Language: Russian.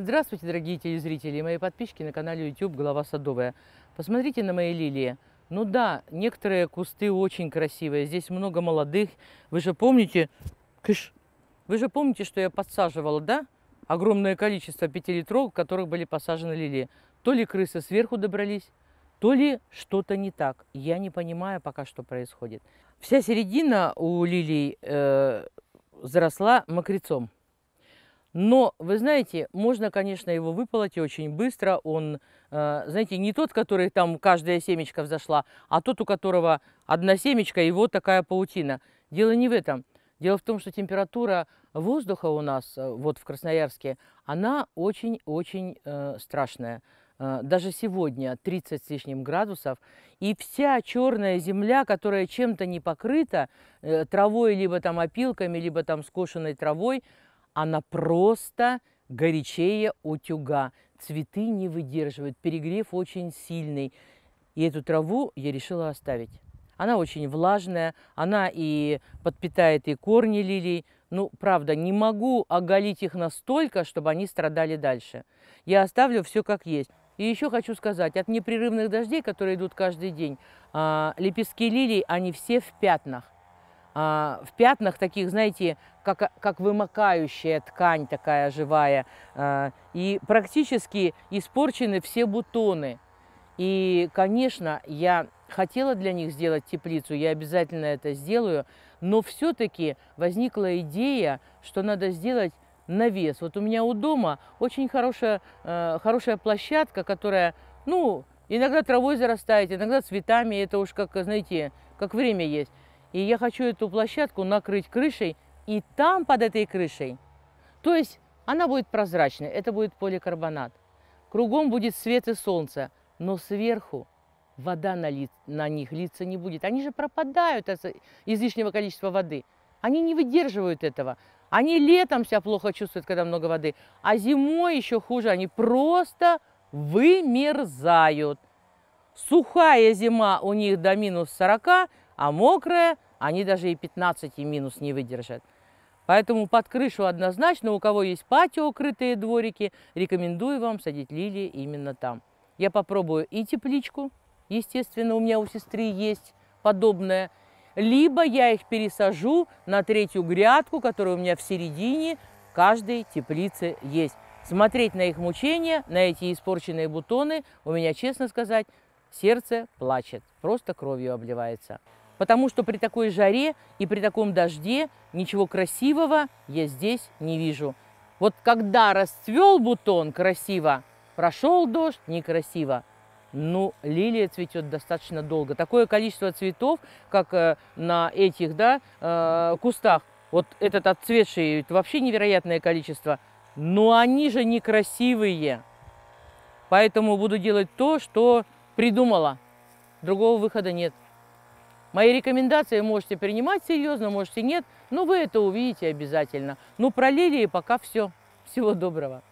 Здравствуйте, дорогие телезрители и мои подписчики на канале YouTube «Голова садовая». Посмотрите на мои лилии. Ну да, некоторые кусты очень красивые. Здесь много молодых. Вы же помните... Кыш! Вы же помните, что я подсаживала, да? Огромное количество пятилитров, в которых были посажены лилии. То ли крысы сверху добрались, то ли что-то не так. Я не понимаю пока, что происходит. Вся середина у лилий э, заросла мокрецом. Но, вы знаете, можно, конечно, его выполоть очень быстро. Он, э, знаете, не тот, который там каждая семечка взошла, а тот, у которого одна семечка и вот такая паутина. Дело не в этом. Дело в том, что температура воздуха у нас, э, вот в Красноярске, она очень-очень э, страшная. Даже сегодня 30 с лишним градусов. И вся черная земля, которая чем-то не покрыта, травой, либо там опилками, либо там скошенной травой, она просто горячее утюга. Цветы не выдерживают, перегрев очень сильный. И эту траву я решила оставить. Она очень влажная, она и подпитает и корни лилий. Ну, правда, не могу оголить их настолько, чтобы они страдали дальше. Я оставлю все как есть. И еще хочу сказать, от непрерывных дождей, которые идут каждый день, а, лепестки лилий, они все в пятнах а, в пятнах таких, знаете, как, как вымокающая ткань такая живая. А, и практически испорчены все бутоны. И, конечно, я хотела для них сделать теплицу, я обязательно это сделаю, но все-таки возникла идея, что надо сделать навес. Вот у меня у дома очень хорошая, э, хорошая площадка, которая, ну, иногда травой зарастает, иногда цветами, это уж как, знаете, как время есть. И я хочу эту площадку накрыть крышей, и там под этой крышей, то есть она будет прозрачной, это будет поликарбонат. Кругом будет свет и солнце, но сверху вода на, ли, на них литься не будет. Они же пропадают от излишнего количества воды. Они не выдерживают этого. Они летом себя плохо чувствуют, когда много воды, а зимой еще хуже, они просто вымерзают. Сухая зима у них до минус 40, а мокрое они даже и 15 и минус не выдержат. Поэтому под крышу однозначно, у кого есть патио, крытые дворики, рекомендую вам садить лилии именно там. Я попробую и тепличку, естественно, у меня у сестры есть подобная, либо я их пересажу на третью грядку, которая у меня в середине каждой теплицы есть. Смотреть на их мучения, на эти испорченные бутоны, у меня, честно сказать, сердце плачет, просто кровью обливается потому что при такой жаре и при таком дожде ничего красивого я здесь не вижу. Вот когда расцвел бутон красиво, прошел дождь некрасиво. Ну, лилия цветет достаточно долго. Такое количество цветов, как э, на этих да, э, кустах, вот этот отцветший, это вообще невероятное количество. Но они же некрасивые. Поэтому буду делать то, что придумала. Другого выхода нет. Мои рекомендации можете принимать серьезно, можете нет, но вы это увидите обязательно. Ну, про лилии пока все. Всего доброго.